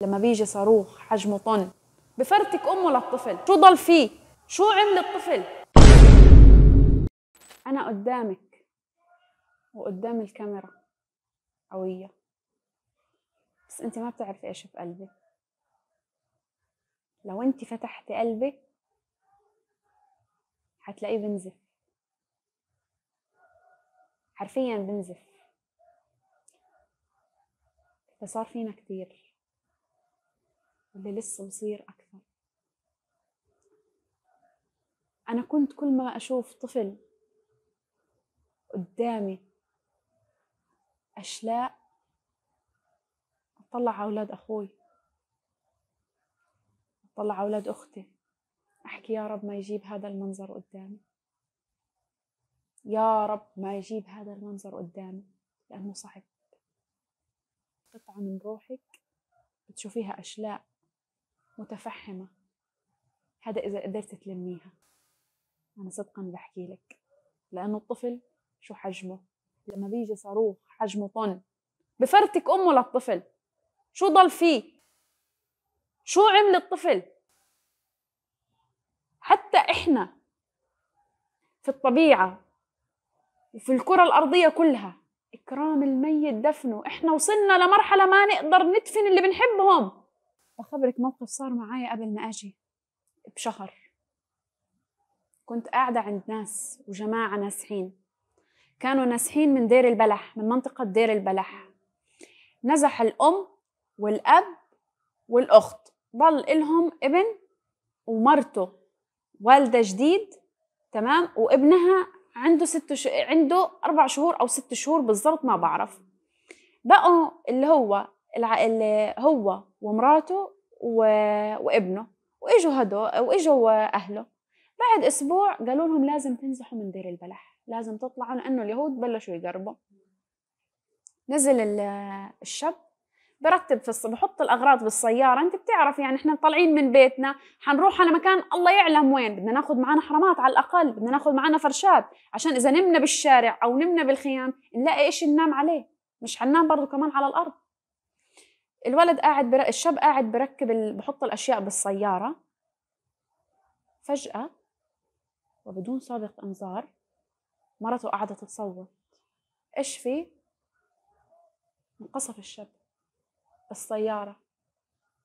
لما بيجي صاروخ حجمه طن بفرتك امه للطفل شو ضل فيه شو عمل الطفل انا قدامك وقدام الكاميرا قويه بس انت ما بتعرفي ايش في قلبي لو انت فتحتي قلبي حتلاقيه بنزف حرفيا بنزف فصار فينا كثير ولا لسه مصير أكثر أنا كنت كل ما أشوف طفل قدامي أشلاء أطلع على أولاد أخوي أطلع على أولاد أختي أحكي يا رب ما يجيب هذا المنظر قدامي يا رب ما يجيب هذا المنظر قدامي لأنه صعب قطعة من روحك بتشوفيها أشلاء متفحمة هذا إذا قدرت تلميها أنا صدقا بحكي لك لأنه الطفل شو حجمه لما بيجي صاروخ حجمه طن بفرتك أمه للطفل شو ضل فيه شو عمل الطفل حتى إحنا في الطبيعة وفي الكرة الأرضية كلها إكرام الميت دفنه إحنا وصلنا لمرحلة ما نقدر ندفن اللي بنحبهم بخبرك موقف صار معايا قبل ما أجي بشهر كنت قاعدة عند ناس وجماعة نازحين كانوا نازحين من دير البلح من منطقة دير البلح نزح الأم والأب والأخت ضل إلهم ابن ومرته والدة جديد تمام وابنها عنده ست ش... عنده أربع شهور أو ست شهور بالضبط ما بعرف بقوا اللي هو اللي هو ومراته و... وابنه واجوا هدو واجوا اهله بعد اسبوع قالوا لهم لازم تنزحوا من دير البلح لازم تطلعوا لانه اليهود بلشوا يقربوا نزل الشاب برتب في الصبح بحط الاغراض بالسياره انت بتعرف يعني احنا طالعين من بيتنا حنروح على مكان الله يعلم وين بدنا ناخذ معنا حرامات على الاقل بدنا ناخذ معنا فرشات عشان اذا نمنا بالشارع او نمنا بالخيام نلاقي ايش ننام عليه مش حننام برضه كمان على الارض الولد قاعد بر... الشاب قاعد بركب ال... بحط الاشياء بالسياره فجاه وبدون سابق انذار مرته قعدت تصوت ايش في انقصف الشاب بالسياره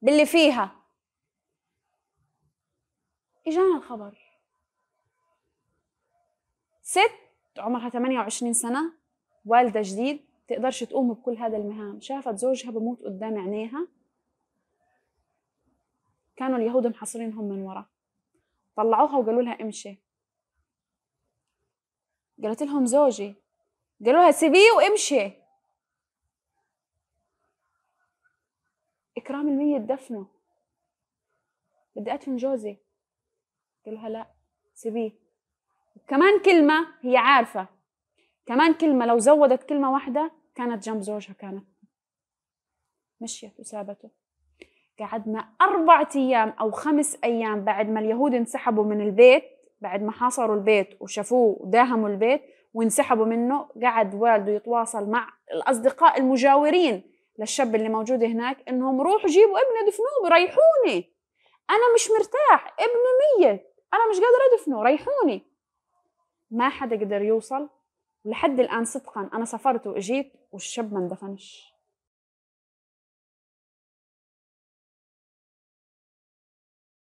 باللي فيها اجانا الخبر ست عمرها 28 سنة والدة جديد تقدرش تقوم بكل هذا المهام شافت زوجها بموت قدام عينيها كانوا اليهود محاصرينهم من ورا طلعوها وقالوا لها امشي قالت لهم زوجي قالوا لها سيبيه وامشي إكرام الميت دفنه بدي أدفن جوزي قالوا لها لا سيبيه كمان كلمة هي عارفة كمان كلمة لو زودت كلمة واحدة كانت جنب زوجها كانت مشيت وسابته قعدنا أربعة أيام أو خمس أيام بعد ما اليهود انسحبوا من البيت بعد ما حاصروا البيت وشافوه وداهموا البيت وانسحبوا منه قعد والده يتواصل مع الأصدقاء المجاورين للشاب اللي موجود هناك انهم روحوا جيبوا ابني دفنوه ريحوني انا مش مرتاح ابني ميت انا مش قادر ادفنه ريحوني ما حدا قدر يوصل ولحد الآن صدقا أنا سافرت وإجيت والشاب ما اندفنش